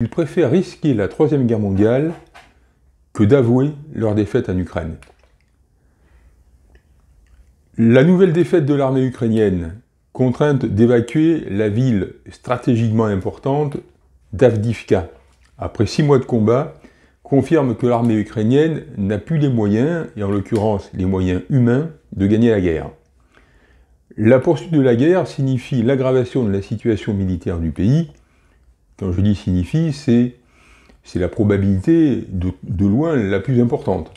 Ils préfèrent risquer la Troisième Guerre mondiale que d'avouer leur défaite en Ukraine. La nouvelle défaite de l'armée ukrainienne, contrainte d'évacuer la ville stratégiquement importante d'Avdivka, après six mois de combat, confirme que l'armée ukrainienne n'a plus les moyens, et en l'occurrence les moyens humains, de gagner la guerre. La poursuite de la guerre signifie l'aggravation de la situation militaire du pays, quand je dis signifie, c'est, c'est la probabilité de, loin la plus importante.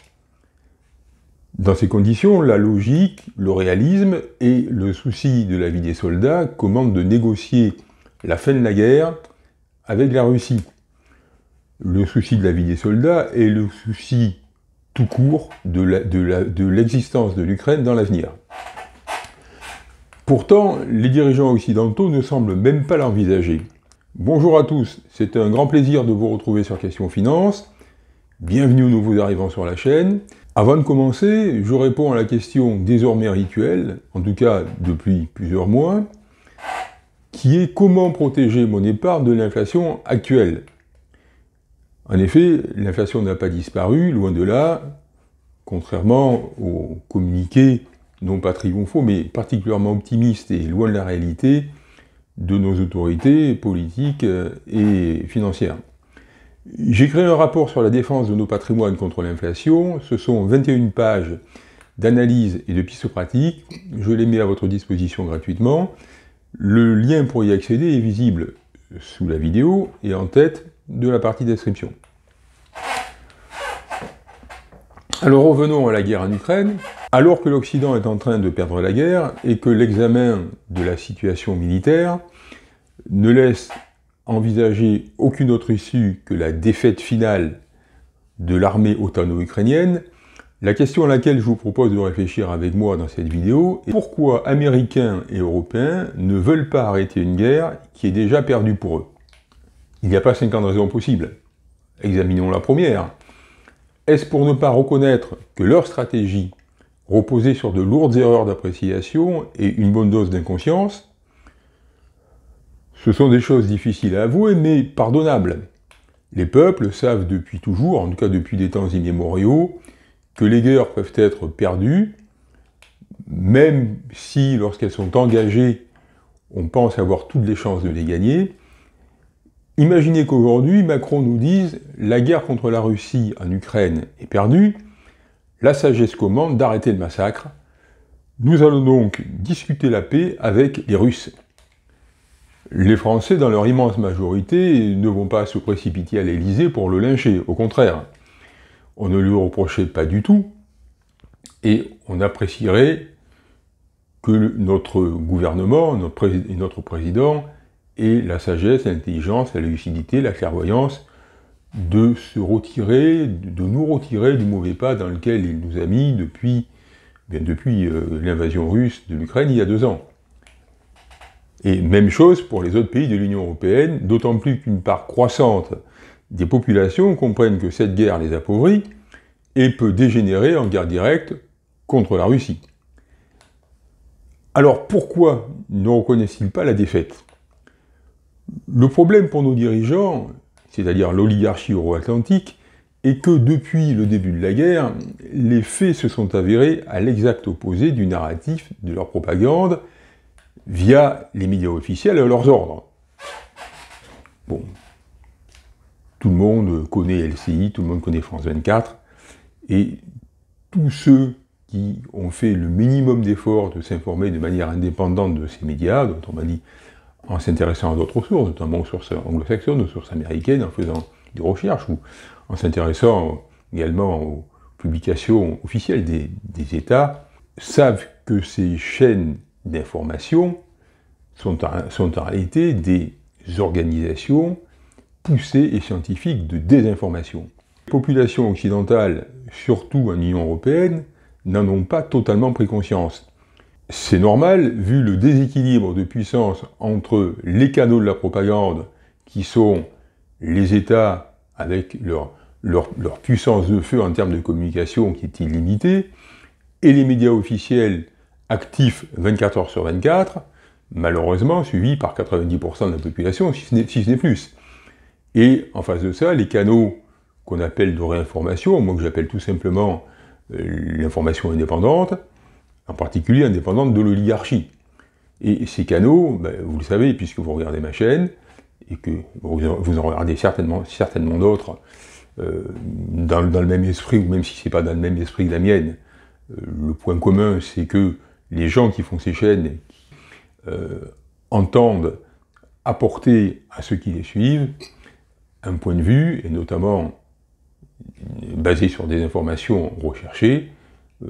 Dans ces conditions, la logique, le réalisme et le souci de la vie des soldats commandent de négocier la fin de la guerre avec la Russie. Le souci de la vie des soldats est le souci tout court de l'existence de l'Ukraine dans l'avenir. Pourtant, les dirigeants occidentaux ne semblent même pas l'envisager. Bonjour à tous, c'est un grand plaisir de vous retrouver sur Question Finance. Bienvenue aux nouveaux arrivants sur la chaîne. Avant de commencer, je réponds à la question désormais rituelle, en tout cas depuis plusieurs mois, qui est comment protéger mon épargne de l'inflation actuelle En effet, l'inflation n'a pas disparu, loin de là, contrairement aux communiqués non pas triomphaux, mais particulièrement optimistes et loin de la réalité de nos autorités politiques euh, et financières. J'ai créé un rapport sur la défense de nos patrimoines contre l'inflation. Ce sont 21 pages d'analyse et de pistes pratiques. Je les mets à votre disposition gratuitement. Le lien pour y accéder est visible sous la vidéo et en tête de la partie description. Alors revenons à la guerre en Ukraine. Alors que l'Occident est en train de perdre la guerre et que l'examen de la situation militaire ne laisse envisager aucune autre issue que la défaite finale de l'armée otano-ukrainienne, la question à laquelle je vous propose de réfléchir avec moi dans cette vidéo est pourquoi Américains et Européens ne veulent pas arrêter une guerre qui est déjà perdue pour eux. Il n'y a pas 50 raisons possibles. Examinons la première. Est-ce pour ne pas reconnaître que leur stratégie reposait sur de lourdes erreurs d'appréciation et une bonne dose d'inconscience ce sont des choses difficiles à avouer, mais pardonnables. Les peuples savent depuis toujours, en tout cas depuis des temps immémoriaux, que les guerres peuvent être perdues, même si, lorsqu'elles sont engagées, on pense avoir toutes les chances de les gagner. Imaginez qu'aujourd'hui, Macron nous dise « la guerre contre la Russie en Ukraine est perdue, la sagesse commande d'arrêter le massacre, nous allons donc discuter la paix avec les Russes ». Les Français, dans leur immense majorité, ne vont pas se précipiter à l'Elysée pour le lyncher, au contraire. On ne lui reprochait pas du tout, et on apprécierait que notre gouvernement, notre, notre président, aient la sagesse, l'intelligence, la lucidité, la clairvoyance de se retirer, de nous retirer du mauvais pas dans lequel il nous a mis depuis, depuis euh, l'invasion russe de l'Ukraine il y a deux ans. Et même chose pour les autres pays de l'Union européenne, d'autant plus qu'une part croissante des populations comprennent que cette guerre les appauvrit et peut dégénérer en guerre directe contre la Russie. Alors pourquoi ne reconnaissent-ils pas la défaite Le problème pour nos dirigeants, c'est-à-dire l'oligarchie euro-atlantique, est que depuis le début de la guerre, les faits se sont avérés à l'exact opposé du narratif de leur propagande via les médias officiels à leurs ordres. Bon. Tout le monde connaît LCI, tout le monde connaît France 24, et tous ceux qui ont fait le minimum d'efforts de s'informer de manière indépendante de ces médias, dont on m'a dit en s'intéressant à d'autres sources, notamment aux sources anglo-saxonnes, aux sources américaines, en faisant des recherches ou en s'intéressant également aux publications officielles des États, savent que ces chaînes d'information sont, en, réalité des organisations poussées et scientifiques de désinformation. Les populations occidentales, surtout en Union européenne, n'en ont pas totalement pris conscience. C'est normal, vu le déséquilibre de puissance entre les canaux de la propagande, qui sont les États avec leur, leur puissance de feu en termes de communication qui est illimitée, et les médias officiels actif 24 heures sur 24, malheureusement suivi par 90% de la population, si ce n'est plus. Et en face de ça, les canaux qu'on appelle de réinformation, moi que j'appelle tout simplement euh, l'information indépendante, en particulier indépendante de l'oligarchie. Et ces canaux, ben, vous le savez, puisque vous regardez ma chaîne, et que vous en, regardez certainement, certainement d'autres, euh, dans, le même esprit, ou même si ce n'est pas dans le même esprit que la mienne, euh, le point commun, c'est que les gens qui font ces chaînes euh, entendent apporter à ceux qui les suivent un point de vue, et notamment basé sur des informations recherchées, euh,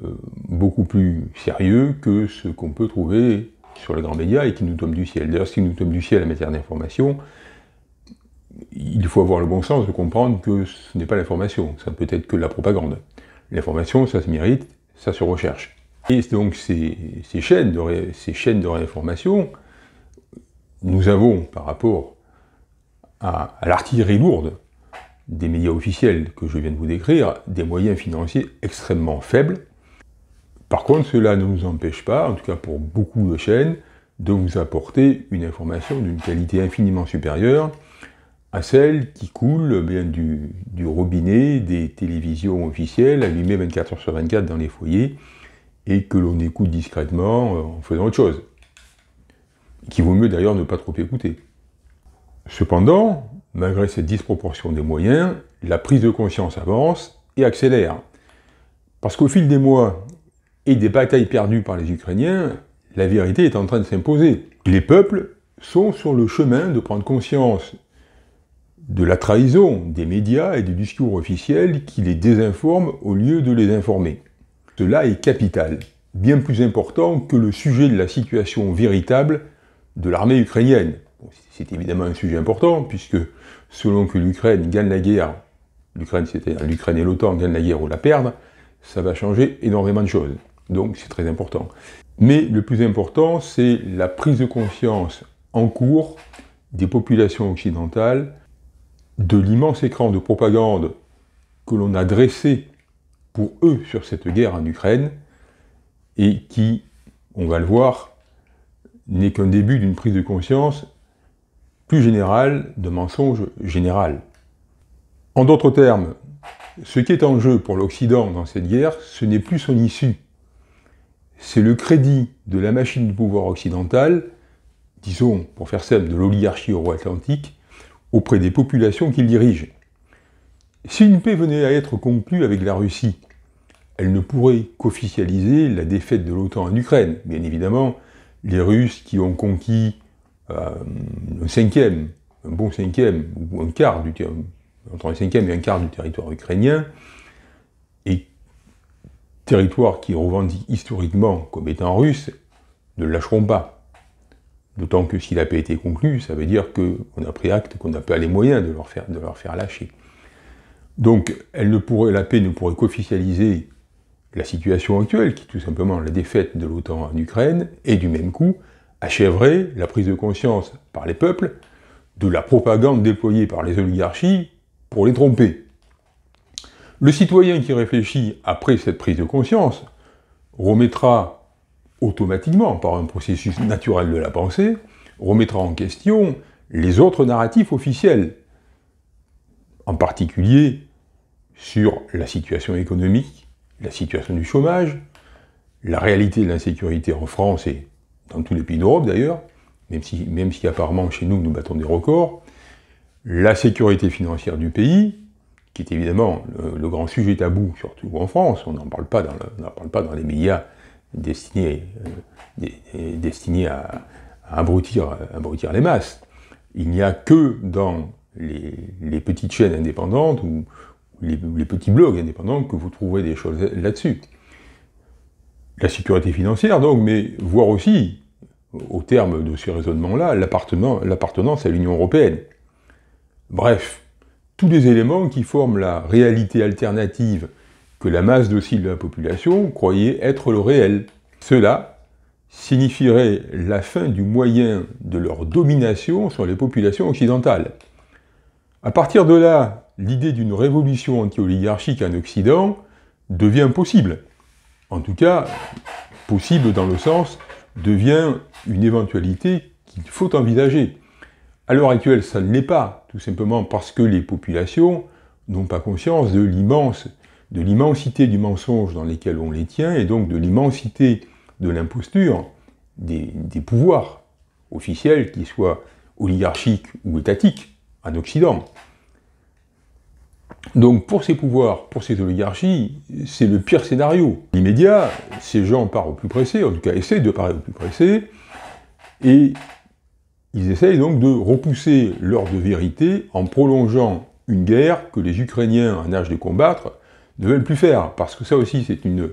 beaucoup plus sérieux que ce qu'on peut trouver sur les grands médias et qui nous tombe du ciel. D'ailleurs, ce qui nous tombe du ciel en matière d'information, il faut avoir le bon sens de comprendre que ce n'est pas l'information, ça ne peut être que la propagande. L'information, ça se mérite, ça se recherche. Et donc ces, chaînes, de réinformation, nous avons par rapport à, l'artillerie lourde des médias officiels que je viens de vous décrire, des moyens financiers extrêmement faibles. Par contre, cela ne nous empêche pas, en tout cas pour beaucoup de chaînes, de vous apporter une information d'une qualité infiniment supérieure à celle qui coule eh bien du, du robinet des télévisions officielles, allumées 24 h sur 24 dans les foyers, et que l'on écoute discrètement euh, en faisant autre chose, qui vaut mieux d'ailleurs ne pas trop écouter. Cependant, malgré cette disproportion des moyens, la prise de conscience avance et accélère. Parce qu'au fil des mois et des batailles perdues par les Ukrainiens, la vérité est en train de s'imposer. Les peuples sont sur le chemin de prendre conscience de la trahison des médias et des discours officiels qui les désinforment au lieu de les informer. Cela est capital, bien plus important que le sujet de la situation véritable de l'armée ukrainienne. c'est évidemment un sujet important, puisque selon que l'Ukraine gagne la guerre, l'Ukraine l'Ukraine et l'OTAN gagnent la guerre ou la perdent, ça va changer énormément de choses. Donc c'est très important. Mais le plus important, c'est la prise de conscience en cours des populations occidentales de l'immense écran de propagande que l'on a dressé pour eux sur cette guerre en Ukraine, et qui, on va le voir, n'est qu'un début d'une prise de conscience plus générale de mensonge général. En d'autres termes, ce qui est en jeu pour l'Occident dans cette guerre, ce n'est plus son issue, c'est le crédit de la machine du pouvoir occidentale, disons pour faire simple de l'oligarchie euro-atlantique, auprès des populations qu'il dirige. Si une paix venait à être conclue avec la Russie, elle ne pourrait qu'officialiser la défaite de l'OTAN en Ukraine. Bien évidemment, les Russes qui ont conquis euh, un cinquième, un bon cinquième, ou un quart du entre un cinquième et un quart du territoire ukrainien, et territoire qui revendique historiquement comme étant russe, ne lâcheront pas. D'autant que si la paix était conclue, ça veut dire qu'on a pris acte qu'on n'a pas les moyens de leur faire lâcher. Donc, elle ne pourrait, la paix ne pourrait qu'officialiser la situation actuelle, qui est tout simplement la défaite de l'OTAN en Ukraine, et du même coup, achèverait la prise de conscience par les peuples de la propagande déployée par les oligarchies pour les tromper. Le citoyen qui réfléchit après cette prise de conscience remettra automatiquement, par un processus naturel de la pensée, remettra en question les autres narratifs officiels en particulier sur la situation économique, la situation du chômage, la réalité de l'insécurité en France et dans tous les pays d'Europe d'ailleurs, même si, même si apparemment chez nous nous battons des records, la sécurité financière du pays, qui est évidemment le, grand sujet tabou, surtout en France, on n'en parle, pas dans pas dans les médias destinés, euh, euh, à, à abrutir les masses. Il n'y a que dans les, petites chaînes indépendantes ou les, petits blogs indépendants que vous trouverez des choses là-dessus. La sécurité financière, donc, mais voir aussi, au terme de ces raisonnements-là, l'appartenance à l'Union européenne. Bref, tous les éléments qui forment la réalité alternative que la masse docile de la population croyait être le réel. Cela signifierait la fin du moyen de leur domination sur les populations occidentales. À partir de là, l'idée d'une révolution anti-oligarchique en Occident devient possible. En tout cas, possible dans le sens devient une éventualité qu'il faut envisager. À l'heure actuelle, ça ne l'est pas, tout simplement parce que les populations n'ont pas conscience de l'immense, de l'immensité du mensonge dans lequel on les tient, et donc de l'immensité de l'imposture des, des pouvoirs officiels, qu'ils soient oligarchiques ou étatiques en Occident. Donc pour ces pouvoirs, pour ces oligarchies, c'est le pire scénario. L'immédiat, ces gens partent au plus pressé, en tout cas essaient de parler au plus pressé, et ils essayent donc de repousser l'heure de vérité en prolongeant une guerre que les Ukrainiens, en âge de combattre, ne veulent plus faire. Parce que ça aussi, c'est une,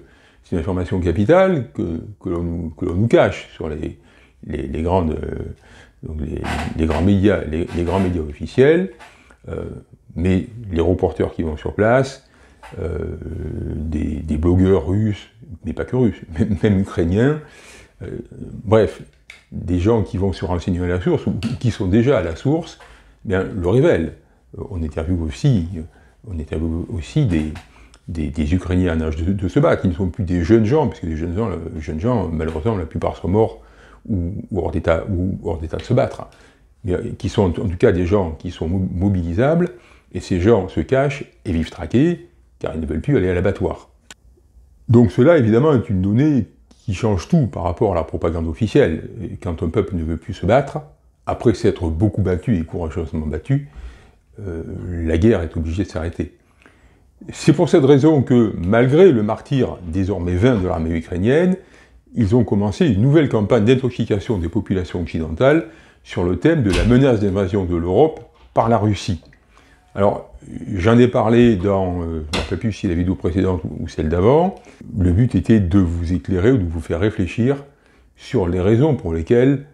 information capitale que, l'on nous, cache sur les, les, grandes... Euh, les, grands médias, les, grands médias officiels, euh, mais les reporters qui vont sur place, euh, des, blogueurs russes, mais pas que russes, même, ukrainiens, euh, bref, des gens qui vont se renseigner à la source ou qui sont déjà à la source, eh bien, le révèlent. On interviewe aussi, on aussi des, Ukrainiens en âge de, de, se battre, qui ne sont plus des jeunes gens, puisque les jeunes gens, les jeunes gens malheureusement, la plupart sont morts ou, ou hors d'état de se battre, qui sont en tout cas des gens qui sont mobilisables, et ces gens se cachent et vivent traqués, car ils ne veulent plus aller à l'abattoir. Donc cela, évidemment, est une donnée qui change tout par rapport à la propagande officielle. quand un peuple ne veut plus se battre, après s'être beaucoup battu et courageusement battu, euh, la guerre est obligée de s'arrêter. C'est pour cette raison que, malgré le martyr désormais vain de l'armée ukrainienne, ils ont commencé une nouvelle campagne d'intoxication des populations occidentales sur le thème de la menace d'invasion de l'Europe par la Russie. Alors, j'en ai parlé dans, euh, je ne sais plus si la vidéo précédente ou celle d'avant, le but était de vous éclairer ou de vous faire réfléchir sur les raisons pour lesquelles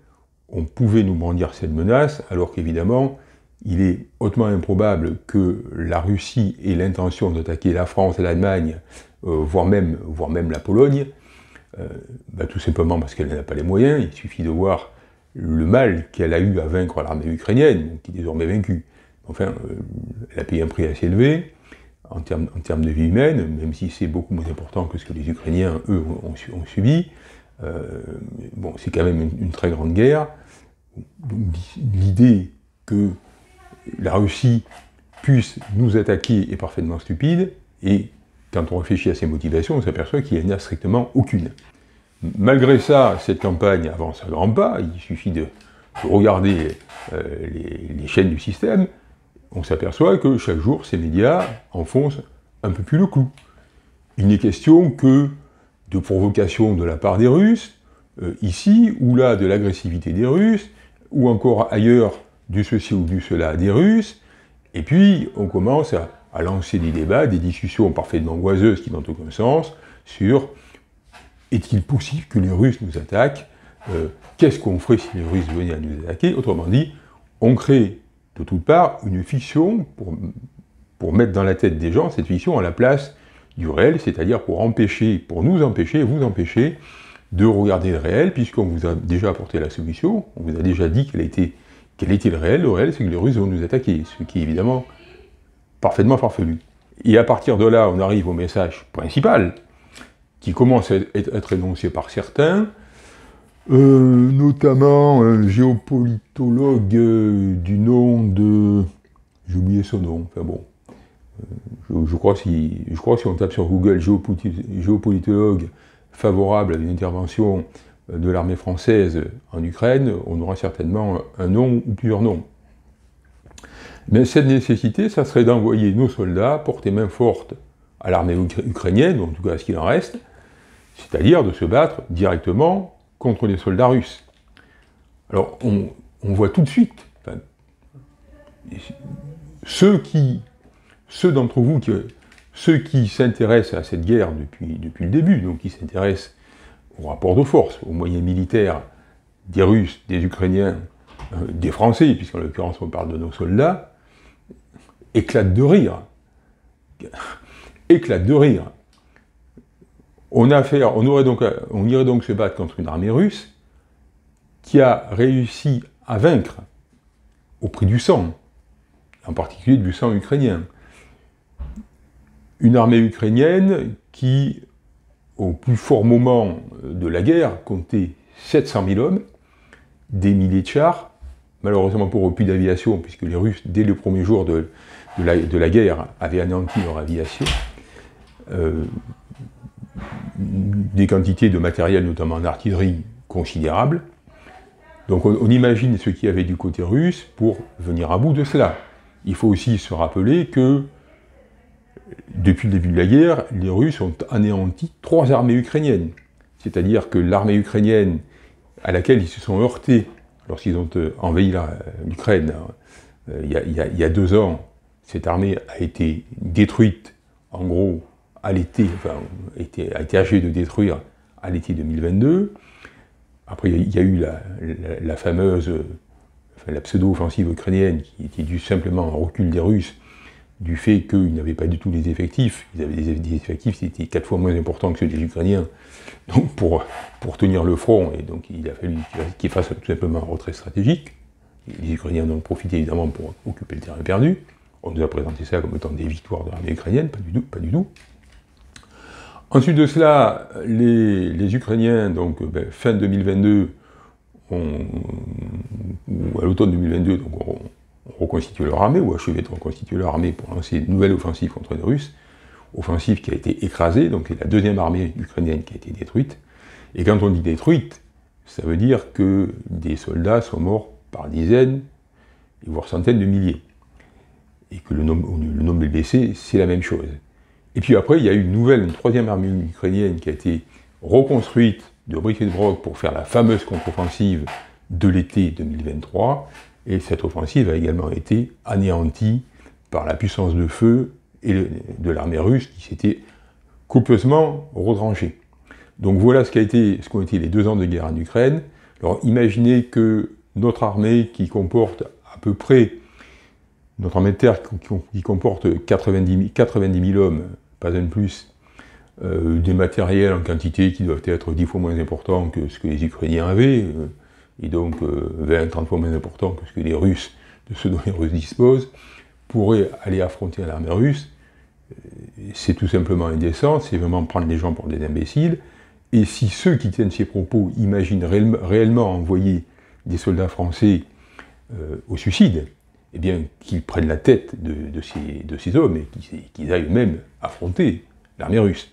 on pouvait nous brandir cette menace, alors qu'évidemment, il est hautement improbable que la Russie ait l'intention d'attaquer la France, et l'Allemagne, euh, voire, même, voire même la Pologne, euh, bah, tout simplement parce qu'elle n'a pas les moyens. Il suffit de voir le mal qu'elle a eu à vaincre l'armée ukrainienne, qui est désormais vaincue. Enfin, euh, elle a payé un prix assez élevé en termes, de vie humaine, même si c'est beaucoup moins important que ce que les Ukrainiens, eux, ont, subi. Euh, bon, c'est quand même une, très grande guerre. L'idée que la Russie puisse nous attaquer est parfaitement stupide, et quand on réfléchit à ses motivations, on s'aperçoit qu'il n'y en a strictement aucune. Malgré ça, cette campagne avance à grands pas, il suffit de regarder euh, les, chaînes du système, on s'aperçoit que chaque jour, ces médias enfoncent un peu plus le clou. Il n'est question que de provocation de la part des Russes, euh, ici ou là de l'agressivité des Russes, ou encore ailleurs du ceci ou du cela des Russes, et puis on commence à à lancer des débats, des discussions parfaitement oiseuses qui n'ont aucun sens sur est-il possible que les Russes nous attaquent euh, Qu'est-ce qu'on ferait si les Russes venaient à nous attaquer Autrement dit, on crée de toute part une fiction pour, pour mettre dans la tête des gens cette fiction à la place du réel, c'est-à-dire pour empêcher, pour nous empêcher, vous empêcher de regarder le réel, puisqu'on vous a déjà apporté la solution, on vous a déjà dit quel était, quel était le réel. Le réel, c'est que les Russes vont nous attaquer, ce qui évidemment parfaitement farfelu. Et à partir de là, on arrive au message principal, qui commence à être énoncé par certains, euh, notamment un géopolitologue euh, du nom de... J'ai oublié son nom, enfin bon. Euh, je, crois si, je crois que si on tape sur Google géopolitologue favorable à une intervention de l'armée française en Ukraine, on aura certainement un nom ou plusieurs noms. Mais cette nécessité, ça serait d'envoyer nos soldats porter main forte à l'armée ukrainienne, ou en tout cas à ce qu'il en reste, c'est-à-dire de se battre directement contre les soldats russes. Alors on, voit tout de suite, ceux ceux d'entre vous qui, ceux qui s'intéressent à cette guerre depuis, depuis le début, donc qui s'intéressent au rapport de force, aux moyens militaires des Russes, des Ukrainiens euh, des Français, puisqu'en l'occurrence on parle de nos soldats, éclate de rire. éclate de rire. On, a on, aurait donc, on irait donc se battre contre une armée russe qui a réussi à vaincre au prix du sang, en particulier du sang ukrainien. Une armée ukrainienne qui, au plus fort moment de la guerre, comptait 700 000 hommes, des milliers de chars, malheureusement pour puits d'aviation, puisque les Russes, dès le premier jour de, la, guerre, avaient anéanti leur aviation, euh, des quantités de matériel, notamment en artillerie, considérables. Donc on, on, imagine ce qu'il y avait du côté russe pour venir à bout de cela. Il faut aussi se rappeler que depuis le début de la guerre, les Russes ont anéanti trois armées ukrainiennes. C'est-à-dire que l'armée ukrainienne à laquelle ils se sont heurtés lorsqu'ils ont envahi l'Ukraine, il, y a deux ans, cette armée a été détruite, en gros, à l'été, enfin, a été âgée de détruire à l'été 2022. Après, il y a eu la, fameuse, euh, enfin, la pseudo-offensive ukrainienne qui était due simplement au recul des Russes du fait qu'ils n'avaient pas du tout les effectifs. Ils avaient des, effectifs qui étaient quatre fois moins importants que ceux des Ukrainiens. Donc pour, pour tenir le front, et donc il a fallu qu'ils fassent tout simplement un retrait stratégique. Les Ukrainiens en ont profité évidemment pour occuper le terrain perdu. On nous a présenté ça comme étant des victoires de l'armée ukrainienne, pas du tout. Pas du tout. Ensuite de cela, les, Ukrainiens, donc ben, fin 2022, ou à l'automne 2022, donc reconstituer leur armée, ou achever de reconstituer leur armée pour lancer une nouvelle offensive contre les Russes, offensive qui a été écrasée, donc c'est la deuxième armée ukrainienne qui a été détruite. Et quand on dit détruite, ça veut dire que des soldats sont morts par dizaines, voire centaines de milliers. Et que le nombre, le baissé, de blessés, c'est la même chose. Et puis après, il y a eu une nouvelle, une troisième armée ukrainienne qui a été reconstruite de briques et de broc pour faire la fameuse contre-offensive de l'été 2023, et cette offensive a également été anéantie par la puissance de feu et de l'armée russe qui s'était copieusement retranchée. Donc voilà ce qu'ont été, les deux ans de guerre en Ukraine. Alors imaginez que notre armée qui comporte à peu près, notre armée de terre qui, comporte 90 000, hommes, pas un plus, euh, des matériels en quantité qui doivent être dix fois moins importants que ce que les Ukrainiens avaient, euh, et donc 20, euh, 30 fois moins important que ce que les Russes, de ce dont les Russes disposent, pourraient aller affronter l'armée russe, euh, c'est tout simplement indécent, c'est vraiment prendre les gens pour des imbéciles. Et si ceux qui tiennent ces propos imaginent réellement envoyer des soldats français euh, au suicide, eh bien qu'ils prennent la tête de, ces, hommes et qu'ils aillent même affronter l'armée russe.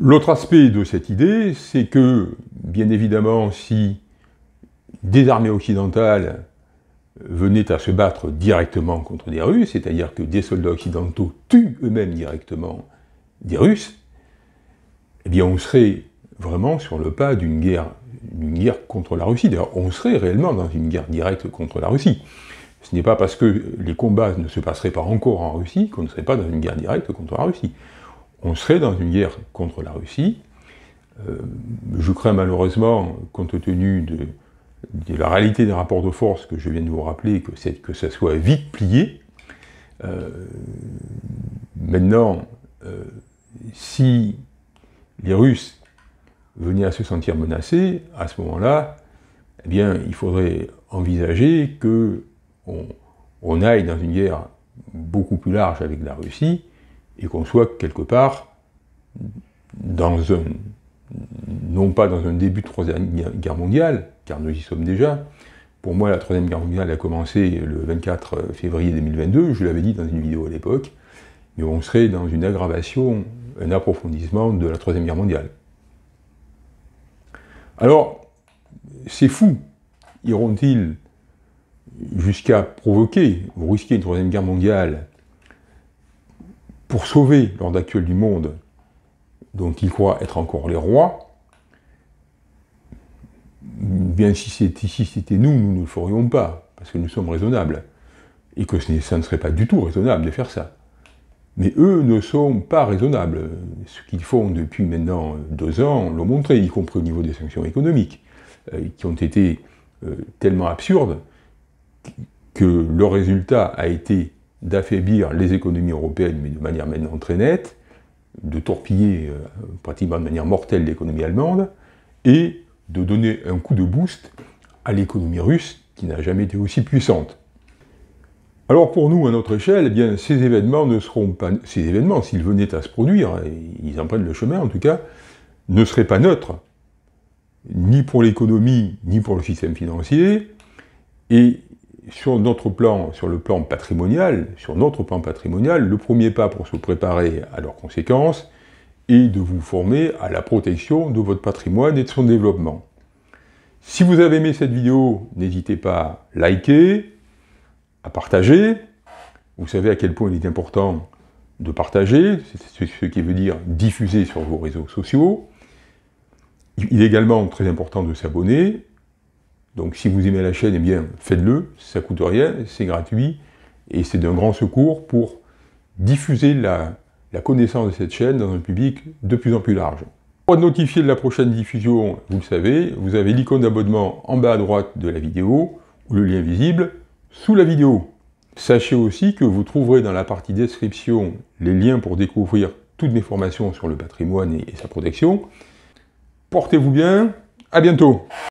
L'autre aspect de cette idée, c'est que, bien évidemment, si des armées occidentales venaient à se battre directement contre des Russes, c'est-à-dire que des soldats occidentaux tuent eux-mêmes directement des Russes, eh bien on serait vraiment sur le pas d'une guerre, guerre contre la Russie. D'ailleurs, on serait réellement dans une guerre directe contre la Russie. Ce n'est pas parce que les combats ne se passeraient pas encore en Russie qu'on ne serait pas dans une guerre directe contre la Russie. On serait dans une guerre contre la Russie. Euh, je crains malheureusement, compte tenu de la réalité des rapports de force que je viens de vous rappeler, que c'est que ça soit vite plié. Euh, maintenant, euh, si les Russes venaient à se sentir menacés, à ce moment-là, eh bien, il faudrait envisager que aille dans une guerre beaucoup plus large avec la Russie et qu'on soit quelque part dans un, non pas dans un début de troisième guerre mondiale, car nous y sommes déjà. Pour moi, la Troisième Guerre mondiale a commencé le 24 février 2022, je l'avais dit dans une vidéo à l'époque, mais on serait dans une aggravation, un approfondissement de la Troisième Guerre mondiale. Alors, ces fous iront-ils jusqu'à provoquer ou risquer une Troisième Guerre mondiale pour sauver l'ordre actuel du monde dont ils croient être encore les rois bien si c'était nous, nous ne le ferions pas, parce que nous sommes raisonnables, et que ça ne serait pas du tout raisonnable de faire ça. Mais eux ne sont pas raisonnables. Ce qu'ils font depuis maintenant deux ans l'ont montré, y compris au niveau des sanctions économiques, euh, qui ont été euh, tellement absurdes que le résultat a été d'affaiblir les économies européennes, mais de manière maintenant très nette, de torpiller euh, pratiquement de manière mortelle l'économie allemande, et de donner un coup de boost à l'économie russe qui n'a jamais été aussi puissante. Alors pour nous, à notre échelle, eh bien, ces événements ne seront pas... Ces événements, s'ils venaient à se produire, ils en prennent le chemin en tout cas, ne seraient pas neutres, ni pour l'économie, ni pour le système financier, et sur notre plan, sur le plan patrimonial, sur notre plan patrimonial, le premier pas pour se préparer à leurs conséquences, et de vous former à la protection de votre patrimoine et de son développement. Si vous avez aimé cette vidéo, n'hésitez pas à liker, à partager. Vous savez à quel point il est important de partager, c'est ce qui veut dire diffuser sur vos réseaux sociaux. Il est également très important de s'abonner. Donc si vous aimez la chaîne, eh bien faites-le, ça ne coûte rien, c'est gratuit et c'est d'un grand secours pour diffuser la la connaissance de cette chaîne dans un public de plus en plus large. Pour être notifié de la prochaine diffusion, vous le savez, vous avez l'icône d'abonnement en bas à droite de la vidéo, ou le lien visible sous la vidéo. Sachez aussi que vous trouverez dans la partie description les liens pour découvrir toutes mes formations sur le patrimoine et sa protection. Portez-vous bien, à bientôt